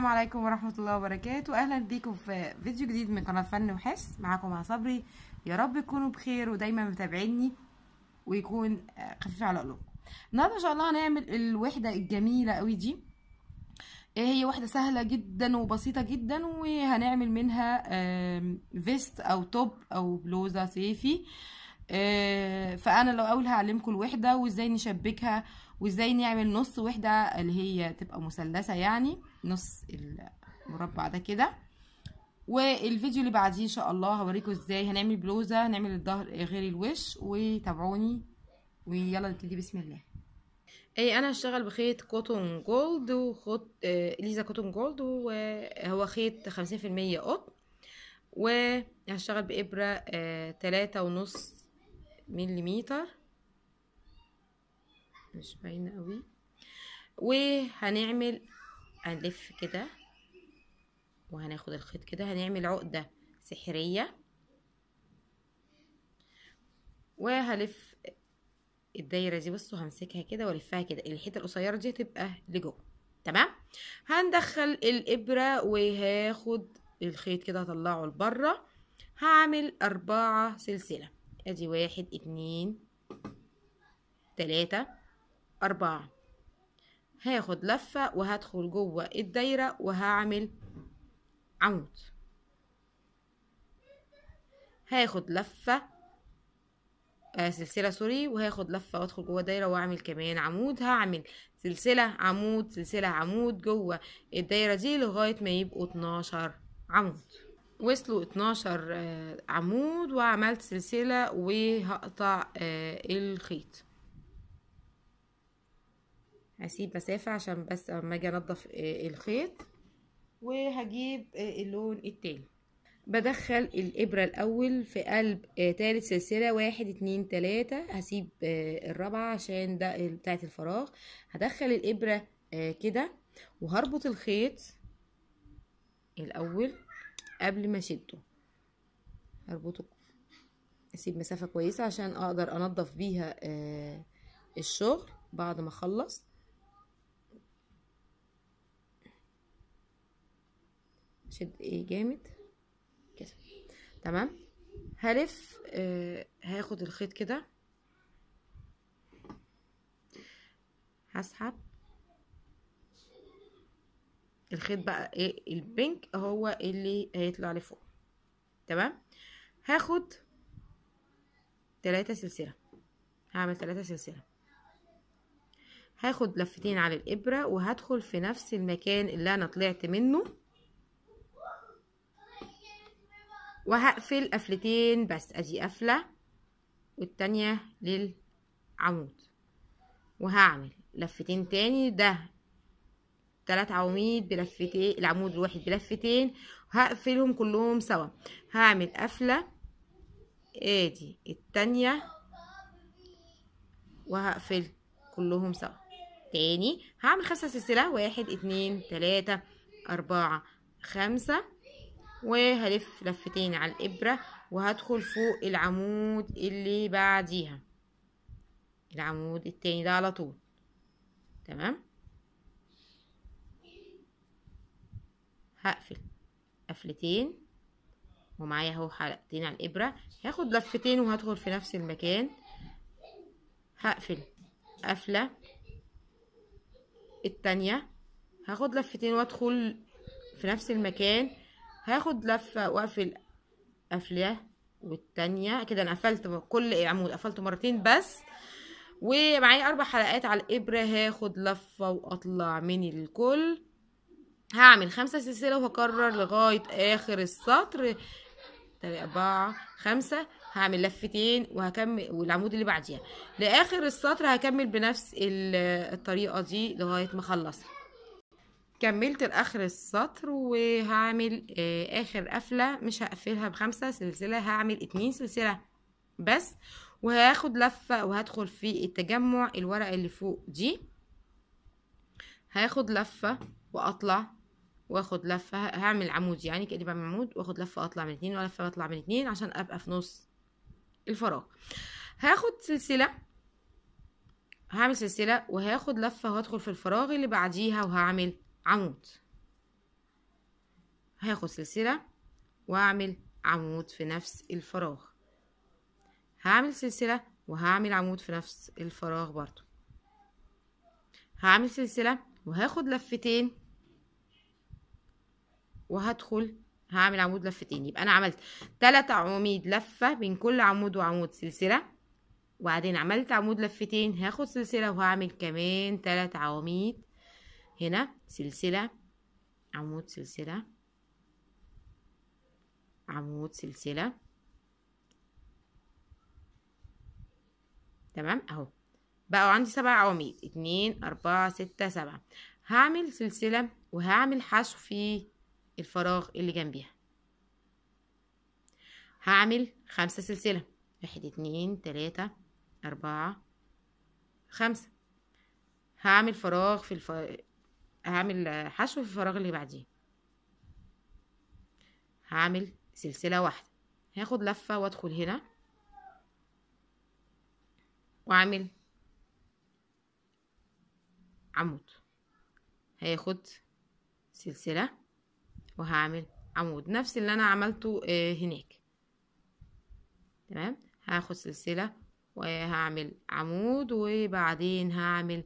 السلام عليكم ورحمة الله وبركاته أهلا بيكم في فيديو جديد من قناة فن وحس معاكم مع صبري يا رب تكونوا بخير ودايما متابعيني ويكون خفيف على قلوبكم النهارده إن شاء الله هنعمل الوحدة الجميلة قوي دي إيه، هي وحدة سهلة جدا وبسيطة جدا وهنعمل منها فيست أو توب أو بلوزة صيفي آه، فانا لو اول هعلمكم الوحده وازاي نشبكها وازاي نعمل نص وحده اللي هي تبقى مثلثه يعني نص المربع ده كده والفيديو اللي بعديه ان شاء الله هوريكم ازاي هنعمل بلوزه هنعمل الظهر غير الوش وتابعوني ويلا نبتدي بسم الله اي انا هشتغل بخيط كوتون جولد وخيط اليزا كوتون جولد وهو خيط خمسين في المية قطن وهشتغل بابره آه، تلاتة ونص مليمتر مش باينة قوي وهنعمل هنلف كده وهناخد الخيط كده هنعمل عقدة سحرية وهلف الدايرة دي بصوا همسكها كده والفها كده الحتة القصيرة دي تبقى لجوه تمام هندخل الإبرة وهاخد الخيط كده هطلعه لبره هعمل أربعة سلسلة ادي واحد اتنين تلاتة أربعة هاخد لفة وهدخل جوه الدايرة وهعمل عمود هاخد لفة آه سلسلة سوري وهاخد لفة وادخل جوه دايرة واعمل كمان عمود هعمل سلسلة عمود سلسلة عمود جوه الدايرة دي لغاية ما يبقوا اتناشر عمود وصلوا 12 آه، عمود وعملت سلسلة وهقطع آه، الخيط هسيب مسافة عشان بس اما اجي انضف آه، الخيط وهجيب اللون التاني بدخل الابرة الاول في قلب تالت سلسلة واحد اتنين تلاتة هسيب الرابعة عشان ده بتاعت الفراغ هدخل الابرة كده وهربط الخيط الاول قبل ما اشده اربطه اسيب مسافه كويسه عشان اقدر انضف بيها آه، الشغل بعد ما اخلص شد ايه جامد كده تمام هلف آه هاخد الخيط كده هسحب الخيط بقى ايه البينك هو اللي هيطلع لفوق تمام هاخد ثلاثة سلسلة هعمل ثلاثة سلسلة هاخد لفتين على الابرة وهدخل في نفس المكان اللي انا طلعت منه وهقفل قفلتين بس ادي قفلة والتانية للعمود وهعمل لفتين تاني ده ثلاث عواميد بلفتين العمود الواحد بلفتين هقفلهم كلهم سوا هعمل قفله ادي التانية وهقفل كلهم سوا تاني هعمل خمسة سلسلة واحد اتنين تلاتة اربعة خمسة وهلف لفتين على الابرة وهدخل فوق العمود اللي بعديها العمود التاني ده على طول تمام هقفل قفلتين ومعايا اهو حلقتين على الابره هاخد لفتين وهدخل في نفس المكان هقفل قفله التانية هاخد لفتين وادخل في نفس المكان هاخد لفه واقفل قفله والتانية كده انا قفلت كل عمود قفلته مرتين بس ومعايا اربع حلقات على الابره هاخد لفه واطلع من الكل هعمل خمسة سلسلة وهكرر لغاية آخر السطر تلاتة أربعة خمسة هعمل لفتين وهكمل والعمود اللي بعديها لآخر السطر هكمل بنفس الطريقة دي لغاية ما أخلصها كملت لآخر السطر وهعمل آه، آخر قفلة مش هقفلها بخمسة سلسلة هعمل اتنين سلسلة بس وهاخد لفة وهدخل في التجمع الورقة اللي فوق دي هاخد لفة وأطلع واخد لفه هعمل عمود يعني كاني بعمل عمود واخد لفه اطلع من اتنين ولفه اطلع من اتنين عشان ابقى في نص الفراغ هاخد سلسله هعمل سلسله وهاخد لفه وهدخل في الفراغ اللي بعديها وهعمل عمود هاخد سلسله واعمل عمود في نفس الفراغ هعمل سلسله وهعمل عمود في نفس الفراغ برضو هعمل سلسله وهاخد لفتين وهدخل هعمل عمود لفتين يبقى انا عملت تلات عواميد لفه بين كل عمود وعمود سلسله وبعدين عملت عمود لفتين هاخد سلسله وهعمل كمان تلات عواميد هنا سلسله عمود سلسله عمود سلسله تمام اهو بقوا عندي سبع عواميد اتنين اربعة ستة سبعة هعمل سلسلة وهعمل حشو في الفراغ اللي جنبيها هعمل خمسة سلسلة واحد اتنين تلاتة أربعة خمسة هعمل فراغ في الف... هعمل حشو في الفراغ اللي بعديه هعمل سلسلة واحدة هاخد لفة وادخل هنا واعمل عمود هياخد سلسلة وهعمل عمود نفس اللي انا عملته آه، هناك تمام هاخد سلسله وهعمل عمود وبعدين هعمل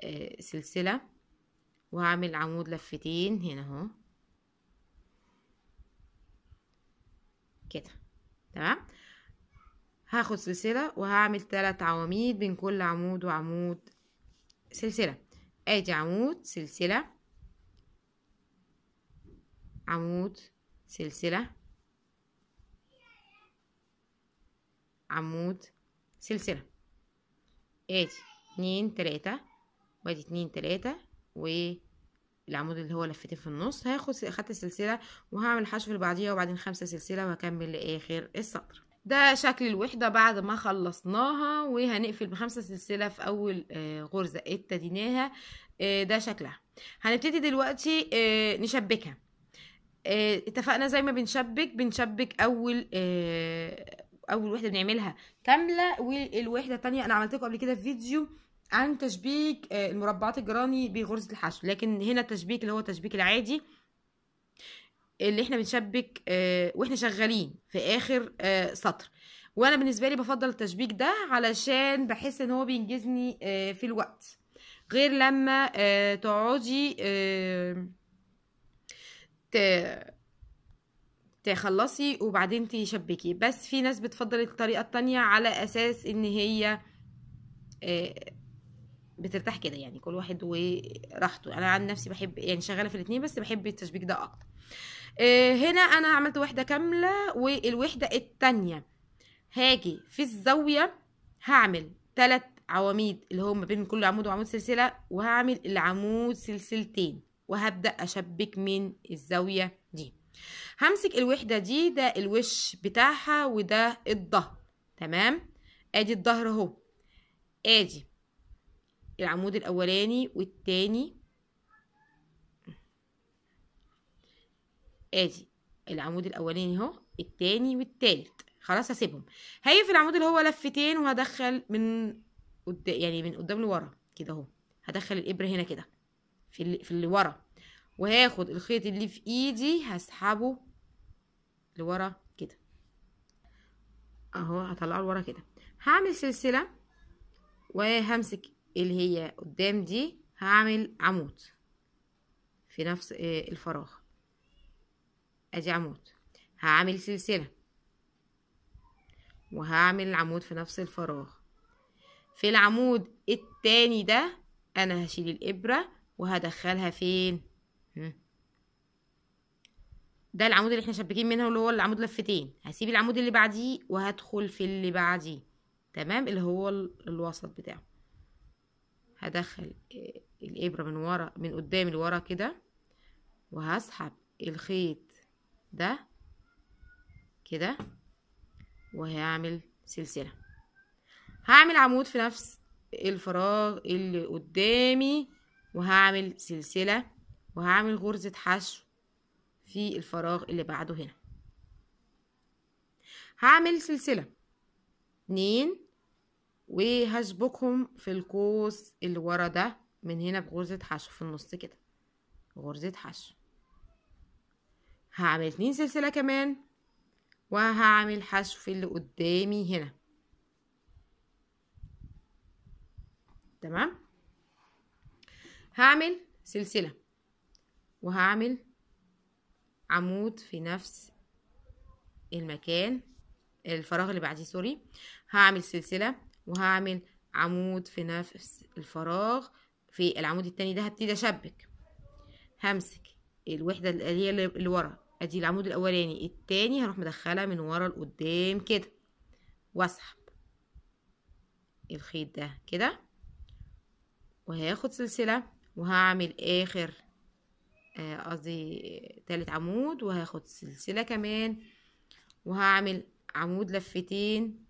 آه، سلسله وهعمل عمود لفتين هنا اهو كده تمام هاخد سلسله وهعمل تلات عواميد بين كل عمود وعمود سلسله ادي عمود سلسله عمود سلسلة عمود سلسلة ادي اتنين تلاتة وادي اتنين تلاتة والعمود اللي هو لفتين في النص هاخد خدت السلسلة وهعمل حشو اللي بعديها وبعدين خمسة سلسلة وهكمل لآخر السطر ده شكل الوحدة بعد ما خلصناها وهنقفل بخمسة سلسلة في أول آه، غرزة ابتديناها آه، ده شكلها هنبتدي دلوقتي آه، نشبكها آه اتفقنا زي ما بنشبك بنشبك اول آه اول وحده بنعملها كامله والوحده الثانيه انا عملت لكم قبل كده في فيديو عن تشبيك آه المربعات الجراني بغرزه الحشو لكن هنا التشبيك اللي هو التشبيك العادي اللي احنا بنشبك آه واحنا شغالين في اخر آه سطر وانا بالنسبه لي بفضل التشبيك ده علشان بحس ان هو بينجزني آه، في الوقت غير لما آه، تقعدي آه، تخلصي وبعدين تشبكي بس في ناس بتفضل الطريقة التانية على أساس إن هي آه، بترتاح كده يعني كل واحد وراحته انا عن نفسي بحب يعني شغاله في الاثنين بس بحب التشبيك ده اكتر آه، هنا انا عملت وحدة كامله والوحده الثانيه هاجي في الزاويه هعمل ثلاث عواميد اللي هم بين كل عمود وعمود سلسله وهعمل العمود سلسلتين وهبدأ أشبك من الزاوية دي همسك الوحدة دي ده الوش بتاعها وده الظهر تمام ادي الظهر اهو ادي العمود الاولاني والتاني ادي العمود الاولاني اهو التاني والتالت خلاص هسيبهم في العمود اللي هو لفتين وهدخل من قدام يعني من قدام لورا كده اهو هدخل الابره هنا كده في اللي, في اللي ورا وهاخد الخيط اللي في ايدي هسحبه لورا كده اهو هطلعه لورا كده هعمل سلسله وهمسك اللي هي قدام دي هعمل عمود في نفس آه، الفراغ ادي عمود هعمل سلسله وهعمل عمود في نفس الفراغ في العمود التاني ده انا هشيل الابره وهدخلها فين ده العمود اللي احنا شبكين منه اللي هو العمود لفتين هسيب العمود اللي بعديه وهدخل في اللي بعديه تمام اللي هو الوسط بتاعه هدخل الابره من ورا من قدام لورا كده وهسحب الخيط ده كده وهعمل سلسله هعمل عمود في نفس الفراغ اللي قدامي وهعمل سلسلة وهعمل غرزة حشو في الفراغ اللي بعده هنا هعمل سلسلة اتنين وهشبكهم في القوس اللي ورا ده من هنا بغرزة حشو في النص كده غرزة حشو هعمل اتنين سلسلة كمان وهعمل حشو في اللي قدامي هنا تمام هعمل سلسلة وهعمل عمود في نفس المكان الفراغ اللي بعديه سوري هعمل سلسلة وهعمل عمود في نفس الفراغ في العمود التاني ده هبتدي اشبك همسك الوحدة اللي هي اللي ورا ادي العمود الاولاني التاني هروح مدخلها من ورا لقدام كده واسحب الخيط ده كده وهاخد سلسلة وهعمل اخر آه، قصدي آه تالت عمود وهاخد سلسله كمان وهعمل عمود لفتين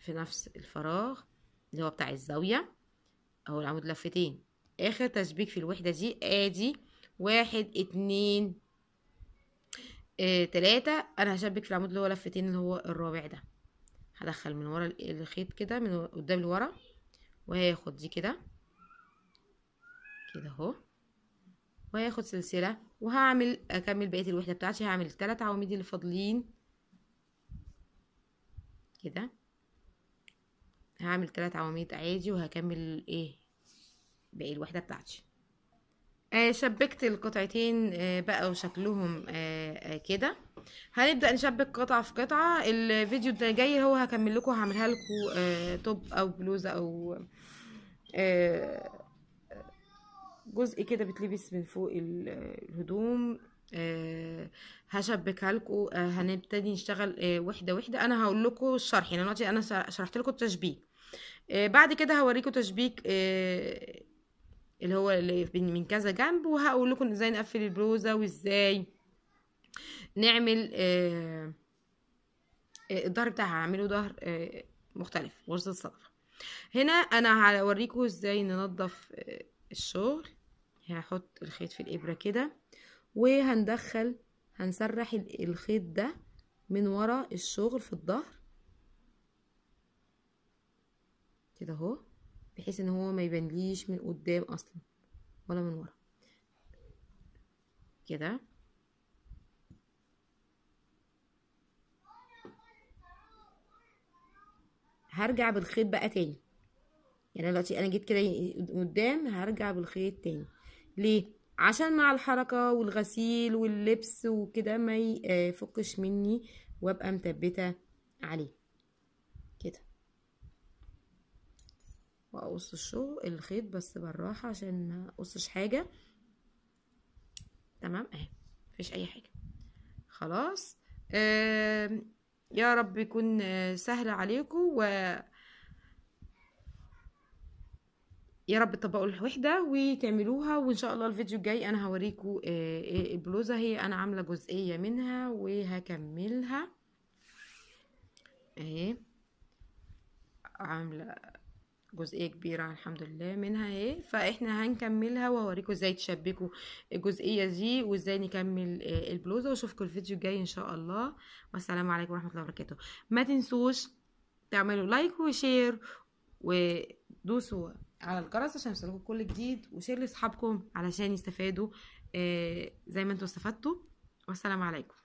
في نفس الفراغ اللي هو بتاع الزاويه اهو العمود لفتين اخر تشبيك في الوحده دي ادي واحد اتنين آه تلاتة انا هشبك في العمود اللي هو لفتين اللي هو الرابع ده هدخل من ورا الخيط كده من قدام لورا وهاخد دي كده كده اهو وهاخد سلسله وهعمل اكمل بقيه الوحده بتاعتي هعمل الثلاث عواميد اللي فاضلين كده هعمل ثلاث عواميد عادي وهكمل ايه باقي الوحده بتاعتي آه شبكت القطعتين آه بقى وشكلهم آه, آه، كده هنبدا نشبك قطعه في قطعه الفيديو ده جاي هو هكمل لكم هعملها لكم آه، توب او بلوزه او آه، جزء كده بتلبس من فوق الهدوم أه هشبكها لكم أه هنبتدي نشتغل أه وحده وحده انا هقول لكم الشرح يعني دلوقتي انا شرحت لكم التشبيك آه، بعد كده هوريكم تشبيك آه، اللي هو اللي من كذا جنب وهقول لكم ازاي نقفل البلوزه وازاي نعمل آه، الظهر بتاعها هعمله ظهر مختلف غرزه صدفه هنا انا هوريكم ازاي ننظف الشغل هحط الخيط في الابره كده وهندخل هنسرح الخيط ده من ورا الشغل في الظهر كده اهو بحيث ان هو ما يبانليش من قدام اصلا ولا من ورا كده هرجع بالخيط بقى تاني يعني دلوقتي انا جيت كده قدام هرجع بالخيط تاني ليه عشان مع الحركه والغسيل واللبس وكده ما آه، يفكش مني وابقى مثبته عليه كده واقص الشغل الخيط بس بالراحه عشان ما اقصش حاجه تمام اهي مفيش اي حاجه خلاص آه يا رب يكون آه، سهل عليكم و يا رب تطبقوا الوحده وتعملوها وان شاء الله الفيديو الجاي انا هوريكم آه، آه، البلوزه هي انا عامله جزئيه منها وهكملها اهي عامله جزئيه كبيره الحمد لله منها اهي فاحنا هنكملها وهوريكم ازاي تشبكوا الجزئيه دي وازاي نكمل آه، البلوزه واشوفكم الفيديو الجاي ان شاء الله والسلام عليكم ورحمه الله وبركاته ما تنسوش تعملوا لايك وشير ودوسوا على الجرس عشان يوصلكم كل جديد وشير لاصحابكم علشان يستفادوا آه، زي ما انتوا استفدتوا والسلام عليكم